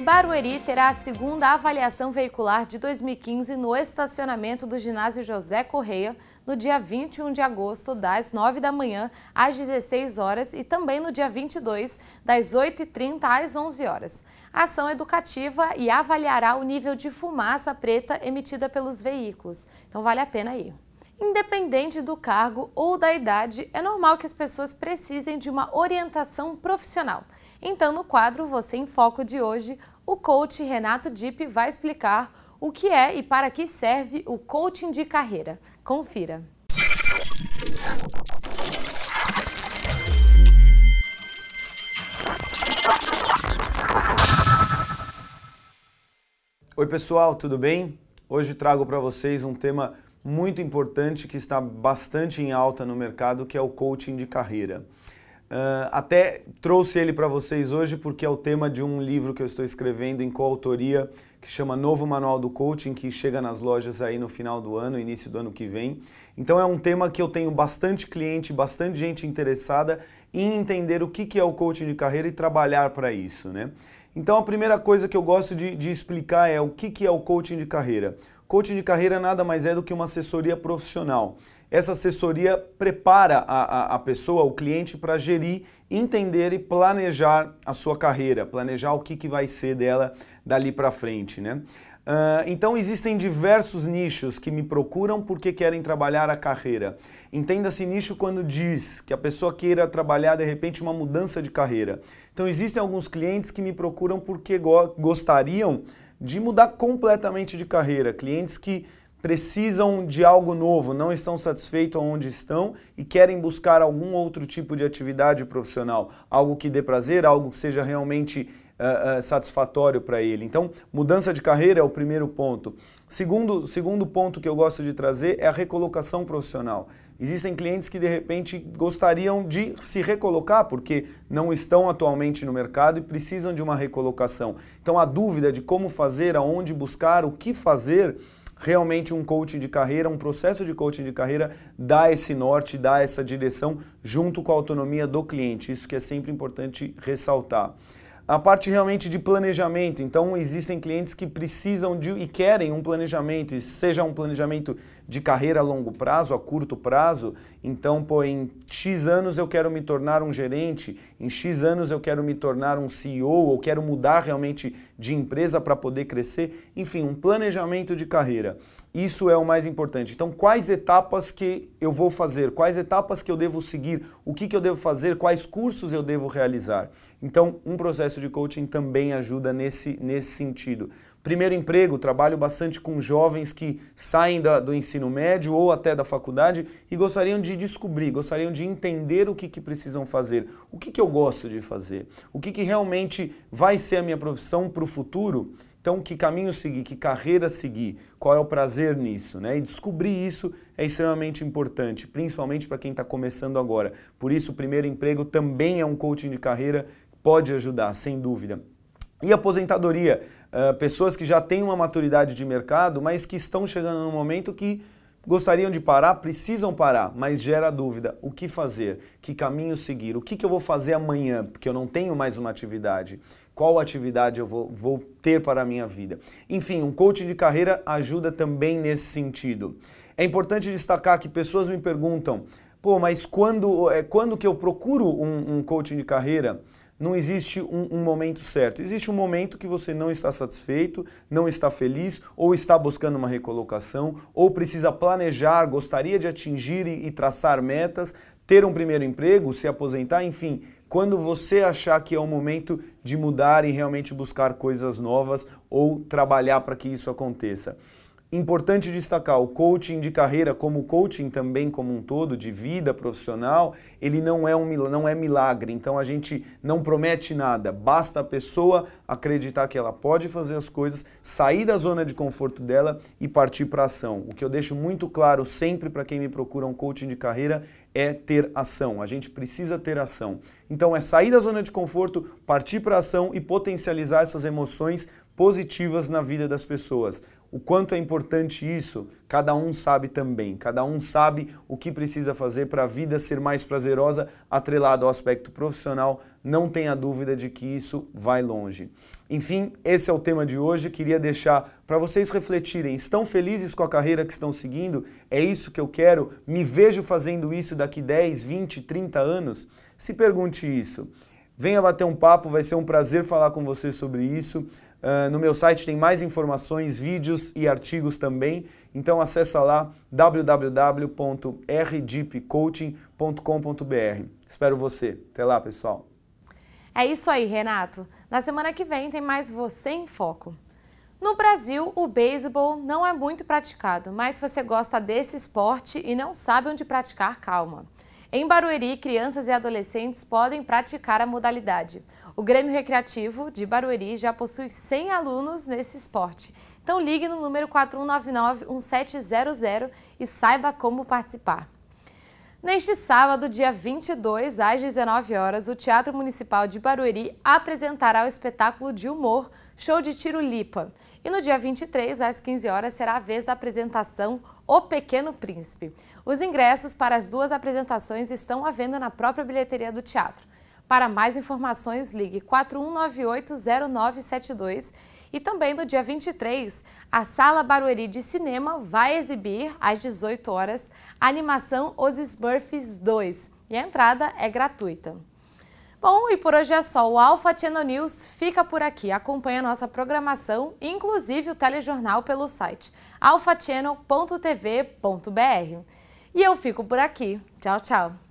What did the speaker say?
Barueri terá a segunda avaliação veicular de 2015 no estacionamento do ginásio José Correia, no dia 21 de agosto, das 9 da manhã às 16 horas e também no dia 22, das 8h30 às 11 horas. A ação educativa e avaliará o nível de fumaça preta emitida pelos veículos. Então vale a pena ir. Independente do cargo ou da idade, é normal que as pessoas precisem de uma orientação profissional. Então, no quadro Você em Foco de hoje, o coach Renato Dipp vai explicar o que é e para que serve o coaching de carreira. Confira. Oi, pessoal, tudo bem? Hoje trago para vocês um tema muito importante que está bastante em alta no mercado, que é o coaching de carreira. Uh, até trouxe ele para vocês hoje porque é o tema de um livro que eu estou escrevendo em coautoria que chama Novo Manual do Coaching, que chega nas lojas aí no final do ano, início do ano que vem. Então é um tema que eu tenho bastante cliente, bastante gente interessada em entender o que, que é o coaching de carreira e trabalhar para isso, né? Então a primeira coisa que eu gosto de, de explicar é o que, que é o coaching de carreira. Coaching de carreira nada mais é do que uma assessoria profissional. Essa assessoria prepara a, a, a pessoa, o cliente, para gerir, entender e planejar a sua carreira, planejar o que, que vai ser dela dali para frente. Né? Ah, então existem diversos nichos que me procuram porque querem trabalhar a carreira. Entenda-se nicho quando diz que a pessoa queira trabalhar de repente uma mudança de carreira. Então existem alguns clientes que me procuram porque go gostariam de mudar completamente de carreira, clientes que precisam de algo novo, não estão satisfeitos onde estão e querem buscar algum outro tipo de atividade profissional, algo que dê prazer, algo que seja realmente uh, satisfatório para ele. Então, mudança de carreira é o primeiro ponto. Segundo, segundo ponto que eu gosto de trazer é a recolocação profissional. Existem clientes que de repente gostariam de se recolocar porque não estão atualmente no mercado e precisam de uma recolocação. Então, a dúvida de como fazer, aonde buscar, o que fazer realmente um coaching de carreira, um processo de coaching de carreira dá esse norte, dá essa direção junto com a autonomia do cliente. Isso que é sempre importante ressaltar a parte realmente de planejamento. Então, existem clientes que precisam de e querem um planejamento, e seja um planejamento de carreira a longo prazo, a curto prazo. Então, pô, em X anos eu quero me tornar um gerente, em X anos eu quero me tornar um CEO, ou quero mudar realmente de empresa para poder crescer. Enfim, um planejamento de carreira. Isso é o mais importante. Então, quais etapas que eu vou fazer? Quais etapas que eu devo seguir? O que, que eu devo fazer? Quais cursos eu devo realizar? Então, um processo de coaching também ajuda nesse, nesse sentido. Primeiro emprego, trabalho bastante com jovens que saem da, do ensino médio ou até da faculdade e gostariam de descobrir, gostariam de entender o que, que precisam fazer, o que, que eu gosto de fazer, o que, que realmente vai ser a minha profissão para o futuro. Então, que caminho seguir, que carreira seguir, qual é o prazer nisso, né? E descobrir isso é extremamente importante, principalmente para quem está começando agora. Por isso, o primeiro emprego também é um coaching de carreira pode ajudar, sem dúvida. E aposentadoria? Uh, pessoas que já têm uma maturidade de mercado, mas que estão chegando no momento que gostariam de parar, precisam parar, mas gera dúvida: o que fazer? Que caminho seguir? O que, que eu vou fazer amanhã? Porque eu não tenho mais uma atividade. Qual atividade eu vou, vou ter para a minha vida? Enfim, um coach de carreira ajuda também nesse sentido. É importante destacar que pessoas me perguntam: pô, mas quando, é, quando que eu procuro um, um coaching de carreira? não existe um, um, momento certo. Existe um momento que você não está satisfeito, não está feliz, ou está buscando uma recolocação, ou precisa planejar, gostaria de atingir e, e traçar metas, ter um primeiro emprego, se aposentar, enfim. Quando você achar que é o momento de mudar e realmente buscar coisas novas ou trabalhar para que isso aconteça. Importante destacar, o coaching de carreira, como o coaching também como um todo, de vida profissional, ele não é, um, não é milagre. Então a gente não promete nada. Basta a pessoa acreditar que ela pode fazer as coisas, sair da zona de conforto dela e partir para ação. O que eu deixo muito claro sempre para quem me procura um coaching de carreira é ter ação. A gente precisa ter ação. Então é sair da zona de conforto, partir para ação e potencializar essas emoções positivas na vida das pessoas. O quanto é importante isso, cada um sabe também. Cada um sabe o que precisa fazer para a vida ser mais prazerosa, atrelado ao aspecto profissional. Não tenha dúvida de que isso vai longe. Enfim, esse é o tema de hoje. Queria deixar para vocês refletirem: estão felizes com a carreira que estão seguindo? É isso que eu quero? Me vejo fazendo isso daqui 10, 20, 30 anos? Se pergunte isso. Venha bater um papo, vai ser um prazer falar com você sobre isso. Uh, no meu site tem mais informações, vídeos e artigos também. Então acessa lá www.rdeepcoaching.com.br. Espero você. Até lá, pessoal. É isso aí, Renato. Na semana que vem tem mais Você em Foco. No Brasil, o beisebol não é muito praticado, mas se você gosta desse esporte e não sabe onde praticar, calma. Em Barueri, crianças e adolescentes podem praticar a modalidade. O Grêmio Recreativo de Barueri já possui 100 alunos nesse esporte. Então ligue no número 4199-1700 e saiba como participar. Neste sábado, dia 22, às 19 horas, o Teatro Municipal de Barueri apresentará o espetáculo de humor Show de Tiro Lipa. E no dia 23, às 15 horas, será a vez da apresentação o Pequeno Príncipe. Os ingressos para as duas apresentações estão à venda na própria bilheteria do teatro. Para mais informações, ligue 41980972 e também no dia 23, a Sala Barueri de Cinema vai exibir, às 18 horas, a animação Os Smurfs 2 e a entrada é gratuita. Bom, e por hoje é só. O Alfa Channel News fica por aqui. Acompanhe a nossa programação, inclusive o telejornal pelo site alfatieno.tv.br. E eu fico por aqui. Tchau, tchau.